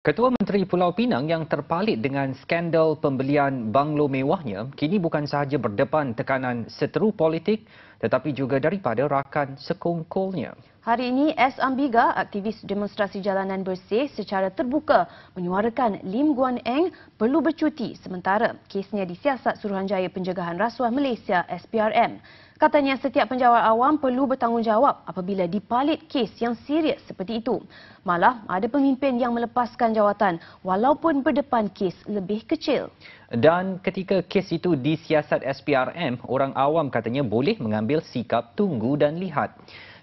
Ketua Menteri Pulau Pinang yang terpalit dengan skandal pembelian banglo mewahnya kini bukan sahaja berdepan tekanan seteru politik tetapi juga daripada rakan sekongkolnya. Hari ini, S. Ambiga, aktivis demonstrasi jalanan bersih secara terbuka menyuarakan Lim Guan Eng perlu bercuti sementara kesnya disiasat Suruhanjaya Penjagaan Rasuah Malaysia SPRM. Katanya setiap penjawat awam perlu bertanggungjawab apabila dipalit kes yang serius seperti itu. Malah ada pemimpin yang melepaskan jawatan walaupun berdepan kes lebih kecil. Dan ketika kes itu disiasat SPRM, orang awam katanya boleh mengambil sikap tunggu dan lihat.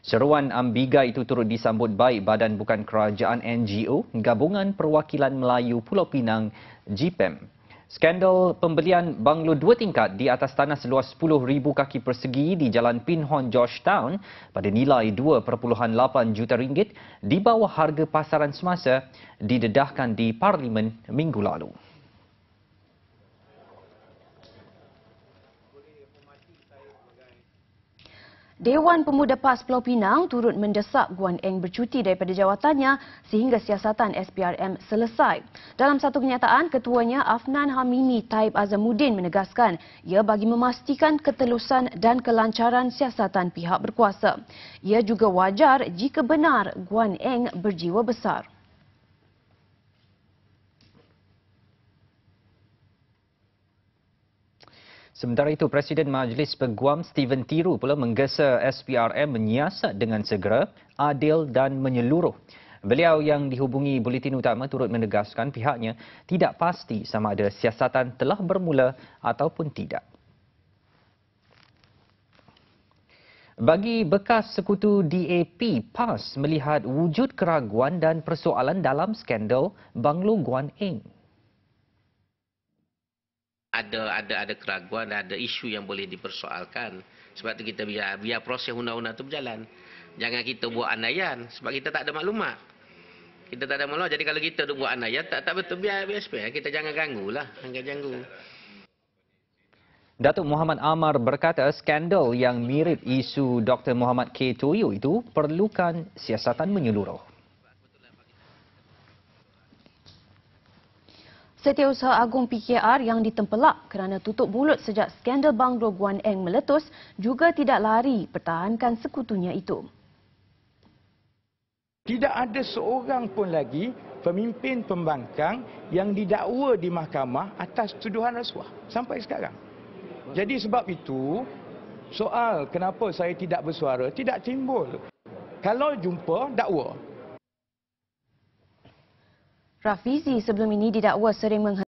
Seruan Ambiga itu turut disambut baik Badan Bukan Kerajaan NGO Gabungan Perwakilan Melayu Pulau Pinang GPEM. Skandal pembelian banglo dua tingkat di atas tanah seluas 10,000 kaki persegi di Jalan Pinhon Georgetown pada nilai 2.8 juta ringgit di bawah harga pasaran semasa didedahkan di Parlimen minggu lalu. Dewan Pemuda PAS Pulau Pinang turut mendesak Guan Eng bercuti daripada jawatannya sehingga siasatan SPRM selesai. Dalam satu kenyataan, ketuanya Afnan Hamimi Taib Azamuddin menegaskan ia bagi memastikan ketelusan dan kelancaran siasatan pihak berkuasa. Ia juga wajar jika benar Guan Eng berjiwa besar. Sementara itu, Presiden Majlis Peguam Steven Tiru pula menggesa SPRM menyiasat dengan segera, adil dan menyeluruh. Beliau yang dihubungi bulletin utama turut menegaskan pihaknya tidak pasti sama ada siasatan telah bermula ataupun tidak. Bagi bekas sekutu DAP, PAS melihat wujud keraguan dan persoalan dalam skandal Banglo Guan Eng ada ada ada keraguan ada isu yang boleh dipersoalkan sebab tu kita biar biar proses undang-undang tu berjalan jangan kita buat anayan sebab kita tak ada maklumat kita tak ada maklumat jadi kalau kita buat anayan tak tak betul biar BSP kita jangan ganggu lah jangan ganggu Datuk Muhammad Amar berkata skandal yang mirip isu Dr. Muhammad K. Toyo itu perlukan siasatan menyeluruh. Setiausaha agung PKR yang ditempelak kerana tutup mulut sejak skandal Bang Bro Eng meletus juga tidak lari pertahankan sekutunya itu. Tidak ada seorang pun lagi pemimpin pembangkang yang didakwa di mahkamah atas tuduhan rasuah sampai sekarang. Jadi sebab itu soal kenapa saya tidak bersuara tidak timbul. Kalau jumpa dakwa, Rafizi sebelum ini didakwa sering menghantar